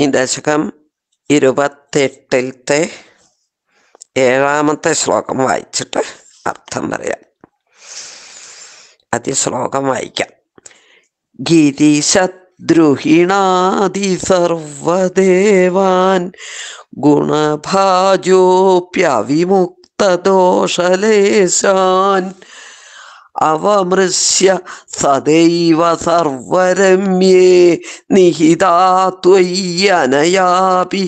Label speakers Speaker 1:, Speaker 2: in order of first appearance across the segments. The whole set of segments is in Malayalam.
Speaker 1: ഈ ദശകം ഇരുപത്തെട്ടിലത്തെ ഏഴാമത്തെ ശ്ലോകം വായിച്ചിട്ട് അർത്ഥം പറയാം അതിശ്ലോകം വായിക്കാം ഗിരിശദ്രുഹിണാദി ഗുണഭാജോപ്യവിമുക്തദോഷലേശാൻ അവമൃശ്യ സദൈവ സർവരമ്യേ നിഹിതാത്വയ്യനയാപി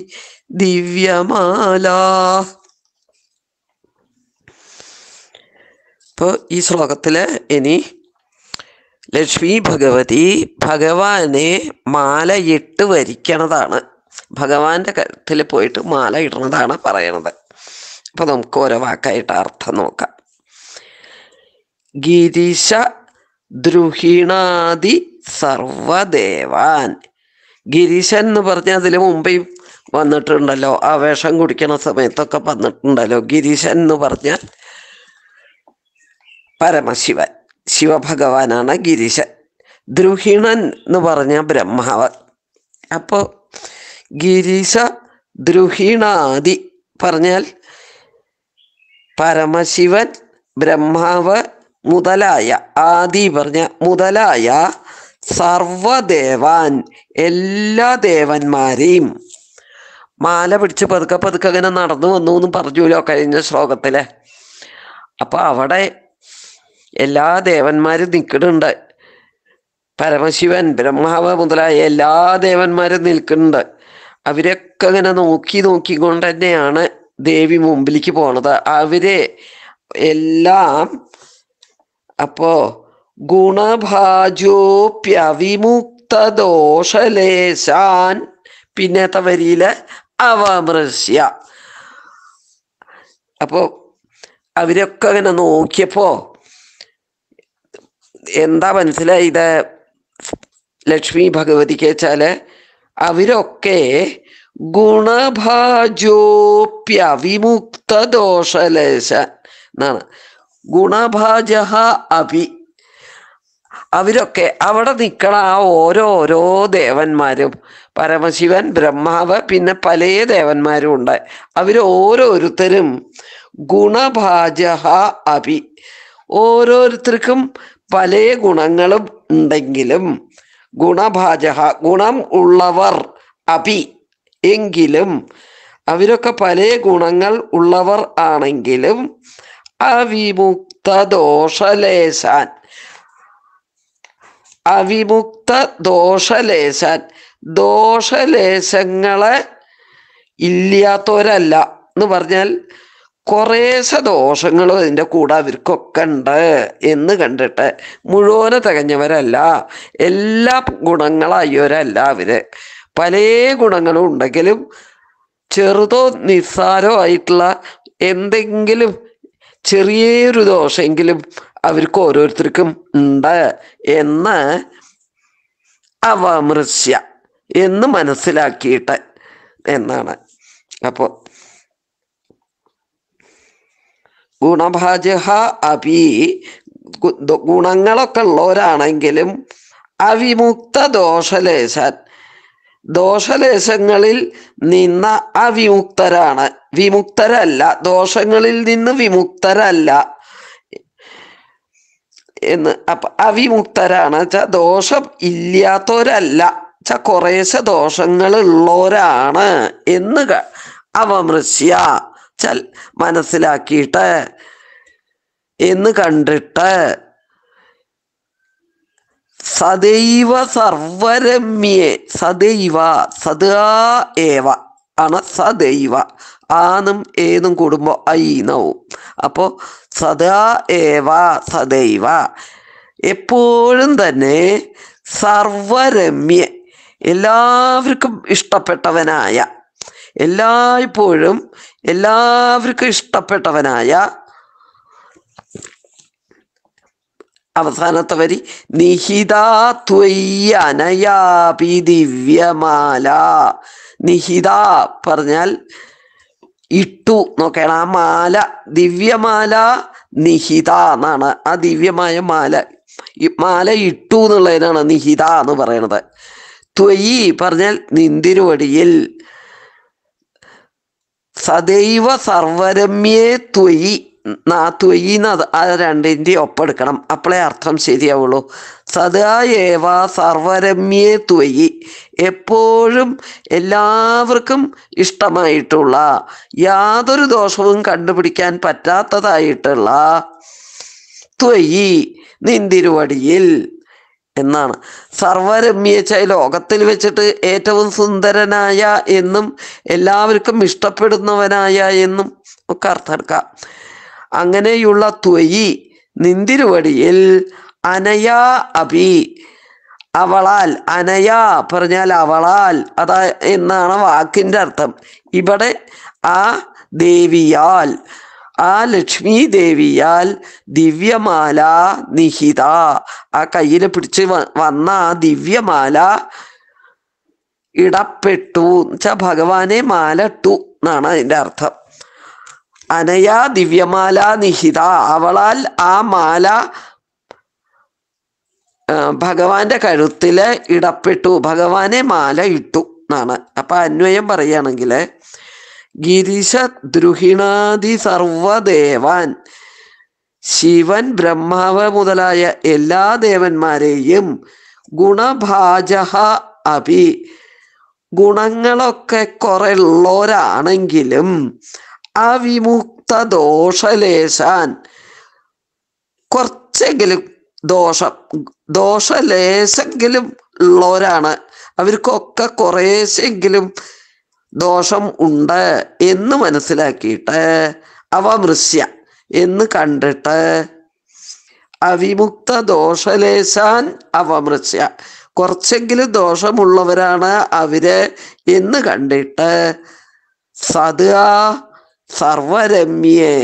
Speaker 1: ദിവ്യമാല ഇപ്പോൾ ഈ ശ്ലോകത്തിൽ ഇനി ലക്ഷ്മി ഭഗവതി ഭഗവാനെ മാലയിട്ട് വരിക്കണതാണ് ഭഗവാന്റെ കഴുത്തിൽ പോയിട്ട് മാല ഇടണതാണ് പറയണത് അപ്പോൾ നമുക്ക് ഓരോ വാക്കായിട്ട് അർത്ഥം നോക്കാം ഗിരിശ ദ്രുഹിണാദി സർവദേവാൻ ഗിരിശൻ എന്ന് പറഞ്ഞ അതിൽ മുമ്പേ വന്നിട്ടുണ്ടല്ലോ ആ വേഷം കുടിക്കണ സമയത്തൊക്കെ വന്നിട്ടുണ്ടല്ലോ ഗിരിശൻ എന്ന് പറഞ്ഞ പരമശിവൻ ശിവഭഗവാനാണ് ഗിരിശൻ ദ്രുഹിണൻ എന്ന് പറഞ്ഞ ബ്രഹ്മാവൻ അപ്പോൾ ഗിരിശ ദ്രുഹിണാദി പറഞ്ഞാൽ പരമശിവൻ ബ്രഹ്മാവ് മുതലായ ആദി പറഞ്ഞ മുതലായ സർവദേവാൻ എല്ലാ ദേവന്മാരെയും മാല പിടിച്ച് പതുക്കെ പതുക്കെ അങ്ങനെ നടന്നു വന്നു എന്ന് പറഞ്ഞല്ലോ കഴിഞ്ഞ ശ്ലോകത്തിലെ അപ്പൊ അവിടെ എല്ലാ ദേവന്മാരും നിൽക്കുന്നുണ്ട് പരമശിവൻ ബ്രഹ്മാവ് മുതലായ എല്ലാ ദേവന്മാരും നിൽക്കുന്നുണ്ട് അവരൊക്കെ ഇങ്ങനെ നോക്കി നോക്കിക്കൊണ്ട് തന്നെയാണ് ദേവി മുമ്പിലേക്ക് പോണത് അവരെ എല്ലാം അപ്പോ ഗുണഭാജോപ്യവിമുക്തദോഷലേശാൻ പിന്നത്തെ വരിയില് അവമൃശ്യ അപ്പോ അവരൊക്കെ അങ്ങനെ നോക്കിയപ്പോ എന്താ മനസ്സിലായത് ലക്ഷ്മി ഭഗവതിക്ക് വെച്ചാല് അവരൊക്കെ ഗുണഭാജോപ്യവിമുക്തദോഷലേശാൻ എന്നാണ് ഗുണഭാജ അഭി അവരൊക്കെ അവിടെ നിൽക്കണ ആ ഓരോരോ ദേവന്മാരും പരമശിവൻ ബ്രഹ്മാവ് പിന്നെ പല ദേവന്മാരും ഉണ്ട് അവർ ഓരോരുത്തരും ഗുണഭാജഹ അഭി ഓരോരുത്തർക്കും പല ഗുണങ്ങളും ഉണ്ടെങ്കിലും ഗുണഭാജഹ ഗുണം ഉള്ളവർ അഭി എങ്കിലും അവരൊക്കെ പല ഗുണങ്ങൾ ഉള്ളവർ ആണെങ്കിലും അവിമുക്ത ദോഷലേശാൻ അവിമുക്ത ദോഷലേശാൻ ദോഷലേശങ്ങളെ ഇല്ലാത്തവരല്ല എന്ന് പറഞ്ഞാൽ കുറേശ്ശെ ദോഷങ്ങളും അതിൻ്റെ കൂടെ അവർക്കൊക്കെ ഉണ്ട് എന്ന് കണ്ടിട്ട് മുഴുവനെ തികഞ്ഞവരല്ല എല്ലാ ഗുണങ്ങളായവരല്ല അവർ പല ഗുണങ്ങളും ഉണ്ടെങ്കിലും ചെറുതോ നിസ്സാരോ ആയിട്ടുള്ള എന്തെങ്കിലും ചെറിയൊരു ദോഷമെങ്കിലും അവർക്ക് ഓരോരുത്തർക്കും ഉണ്ട് എന്ന് അവാമൃശ്യ എന്ന് മനസ്സിലാക്കിയിട്ട് എന്നാണ് അപ്പോൾ ഗുണഭാജഹ അപി ഗുണങ്ങളൊക്കെ ഉള്ളവരാണെങ്കിലും അവിമുക്ത ദോഷലേശാൻ ദോഷലേശങ്ങളിൽ നിന്ന് അവിമുക്തരാണ് വിമുക്തരല്ല ദോഷങ്ങളിൽ നിന്ന് വിമുക്തരല്ല എന്ന് അപ്പൊ അവിമുക്തരാണ് വെച്ചാൽ ദോഷം ഇല്ലാത്തവരല്ല കുറേശ്ശെ ദോഷങ്ങൾ ഉള്ളവരാണ് എന്ന് അവമൃശ്യ ചൽ മനസ്സിലാക്കിയിട്ട് എന്ന് കണ്ടിട്ട് സദൈവ സർവരമ്യേ സദൈവ സദാ ഏവ ആണ് സദൈവ ആനും ഏതും കൂടുമ്പോൾ ഐനവും അപ്പോൾ സദാ ഏവ സദൈവ എപ്പോഴും തന്നെ സർവരമ്യ എല്ലാവർക്കും ഇഷ്ടപ്പെട്ടവനായ എല്ലായ്പ്പോഴും എല്ലാവർക്കും ഇഷ്ടപ്പെട്ടവനായ അവസാനത്തെ വരി നിഹിതാത്വയ്യനയാപി ദിവ്യമാല നിഹിത പറഞ്ഞാൽ ഇട്ടു നോക്കണം ആ മാല ദിവ്യമാല നിഹിത എന്നാണ് ആ ദിവ്യമായ മാല മാല ഇട്ടു എന്നുള്ളതിനാണ് നിഹിത എന്ന് പറയണത് ത്വയി പറഞ്ഞാൽ നിന്തിരുവടിയിൽ സദൈവ സർവരമ്യേ ത്വയി നാത്തുയ്യെന്ന് അത് ആ രണ്ടിൻ്റെ ഒപ്പെടുക്കണം അപ്പോഴേ അർത്ഥം ശരിയാവുള്ളൂ സദാ ഏവ സർവരമ്യേ തുയി എപ്പോഴും എല്ലാവർക്കും ഇഷ്ടമായിട്ടുള്ള യാതൊരു ദോഷവും കണ്ടുപിടിക്കാൻ പറ്റാത്തതായിട്ടുള്ള തുയ്യി നിന്തിരുവടിയിൽ എന്നാണ് സർവരമ്യച്ച ലോകത്തിൽ വെച്ചിട്ട് ഏറ്റവും സുന്ദരനായ എന്നും എല്ലാവർക്കും ഇഷ്ടപ്പെടുന്നവനായ എന്നും ഒക്കെ എടുക്കാം അങ്ങനെയുള്ള ത്വയി നിന്തിരുവടിയിൽ അനയാ അഭി അവളാൽ അനയാ പറഞ്ഞാൽ അവളാൽ അതാ എന്നാണ് വാക്കിൻ്റെ അർത്ഥം ഇവിടെ ആ ദേവിയാൽ ആ ലക്ഷ്മി ദേവിയാൽ ദിവ്യമാല നിഹിത ആ കയ്യിൽ പിടിച്ച് വന്ന ആ ദിവ്യമാല ഇടപ്പെട്ടു എന്നുവെച്ചാൽ ഭഗവാനെ മാലട്ടു എന്നാണ് അതിൻ്റെ അർത്ഥം അനയാ ദിവ്യമാല നിഹിത അവളാൽ ആ മാല ഭഗവാന്റെ കഴുത്തില് ഇടപ്പെട്ടു ഭഗവാനെ മാല ഇട്ടു എന്നാണ് അപ്പൊ അന്വയം പറയുകയാണെങ്കിൽ ഗിരിശ ദ്രുഹിണാദി സർവദേവാൻ ശിവൻ ബ്രഹ്മാവ് മുതലായ എല്ലാ ദേവന്മാരെയും ഗുണഭാജഹ അഭി ഗുണങ്ങളൊക്കെ ഉള്ളവരാണെങ്കിലും അവിമുക്ത ദോഷലേശാൻ കുറച്ചെങ്കിലും ദോഷം ദോഷലേശെങ്കിലും ഉള്ളവരാണ് അവർക്കൊക്കെ കുറേശെങ്കിലും ദോഷം ഉണ്ട് എന്ന് മനസ്സിലാക്കിയിട്ട് അവ മൃശ്യ എന്ന് കണ്ടിട്ട് അവിമുക്ത ദോഷലേശാൻ അവമൃശ്യ കുറച്ചെങ്കിലും ദോഷമുള്ളവരാണ് അവര് എന്ന് കണ്ടിട്ട് സദാ സർവരമ്യേ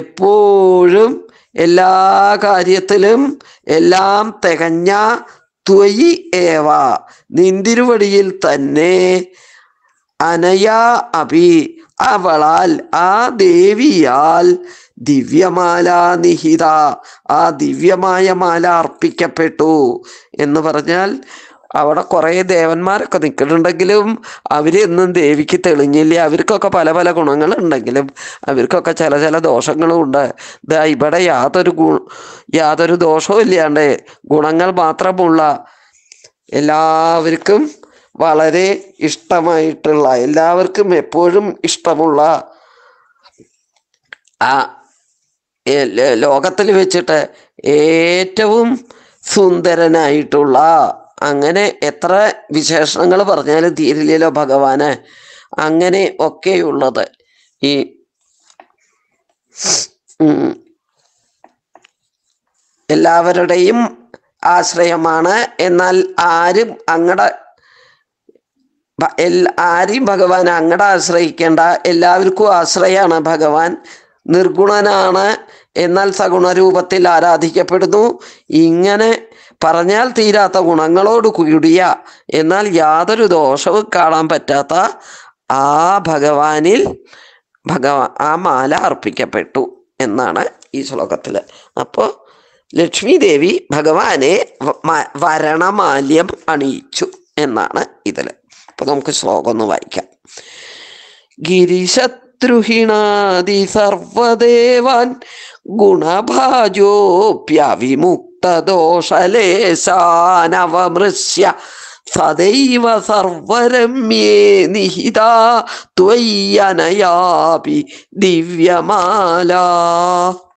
Speaker 1: എപ്പോഴും എല്ലാ കാര്യത്തിലും എല്ലാം തികഞ്ഞ ത്വയി ഏവ നിന്തിരുവടിയിൽ തന്നെ അനയാ അഭി അവളാൽ ആ ദേവിയാൽ ദിവ്യമാല നിഹിത ആ ദിവ്യമായ മാല അർപ്പിക്കപ്പെട്ടു എന്ന് പറഞ്ഞാൽ അവിടെ കുറേ ദേവന്മാരൊക്കെ നിൽക്കുന്നുണ്ടെങ്കിലും അവരെയൊന്നും ദേവിക്ക് തെളിഞ്ഞില്ല അവർക്കൊക്കെ പല പല ഗുണങ്ങളുണ്ടെങ്കിലും അവർക്കൊക്കെ ചില ചില ദോഷങ്ങളും ഉണ്ട് ഇതാ ഇവിടെ യാതൊരു ഗു യാതൊരു ദോഷവും ഇല്ലാണ്ട് ഗുണങ്ങൾ മാത്രമുള്ള എല്ലാവർക്കും വളരെ ഇഷ്ടമായിട്ടുള്ള എല്ലാവർക്കും എപ്പോഴും ഇഷ്ടമുള്ള ആ ലോകത്തിൽ വെച്ചിട്ട് ഏറ്റവും സുന്ദരനായിട്ടുള്ള അങ്ങനെ എത്ര വിശേഷണങ്ങൾ പറഞ്ഞാലും തീരില്ലല്ലോ ഭഗവാന് അങ്ങനെ ഒക്കെയുള്ളത് ഈ
Speaker 2: എല്ലാവരുടെയും
Speaker 1: ആശ്രയമാണ് എന്നാൽ ആരും അങ്ങടെ ആരെയും ഭഗവാൻ അങ്ങടെ ആശ്രയിക്കേണ്ട എല്ലാവർക്കും ആശ്രയമാണ് ഭഗവാൻ നിർഗുണനാണ് എന്നാൽ സഗുണ രൂപത്തിൽ ആരാധിക്കപ്പെടുന്നു ഇങ്ങനെ പറഞ്ഞാൽ തീരാത്ത ഗുണങ്ങളോട് കൂടിയ എന്നാൽ യാതൊരു ദോഷവും കാണാൻ പറ്റാത്ത ആ ഭഗവാനിൽ ഭഗവാ ആ മാല അർപ്പിക്കപ്പെട്ടു എന്നാണ് ഈ ശ്ലോകത്തിൽ അപ്പോൾ ലക്ഷ്മി ദേവി ഭഗവാനെ വരണമാല്യം അണിയിച്ചു എന്നാണ് ഇതിൽ അപ്പോൾ നമുക്ക് ശ്ലോകം ഒന്ന് വായിക്കാം ഗിരീശ ശത്രുഹിണാതി സർവദേവാൻ ഗുണഭാജോപ്യവിമുക്തദോഷലേശാനവമൃശ്യ സദൈവ സർവരമ്യേ നിഹിത ത്വയ്യനയാപി ദിവ്യമാല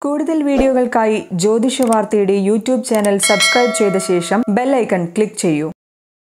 Speaker 1: കൂടുതൽ വീഡിയോകൾക്കായി ജ്യോതിഷ വാർത്തയുടെ യൂട്യൂബ് ചാനൽ സബ്സ്ക്രൈബ് ചെയ്ത ശേഷം ബെല്ലൈക്കൺ ക്ലിക്ക് ചെയ്യൂ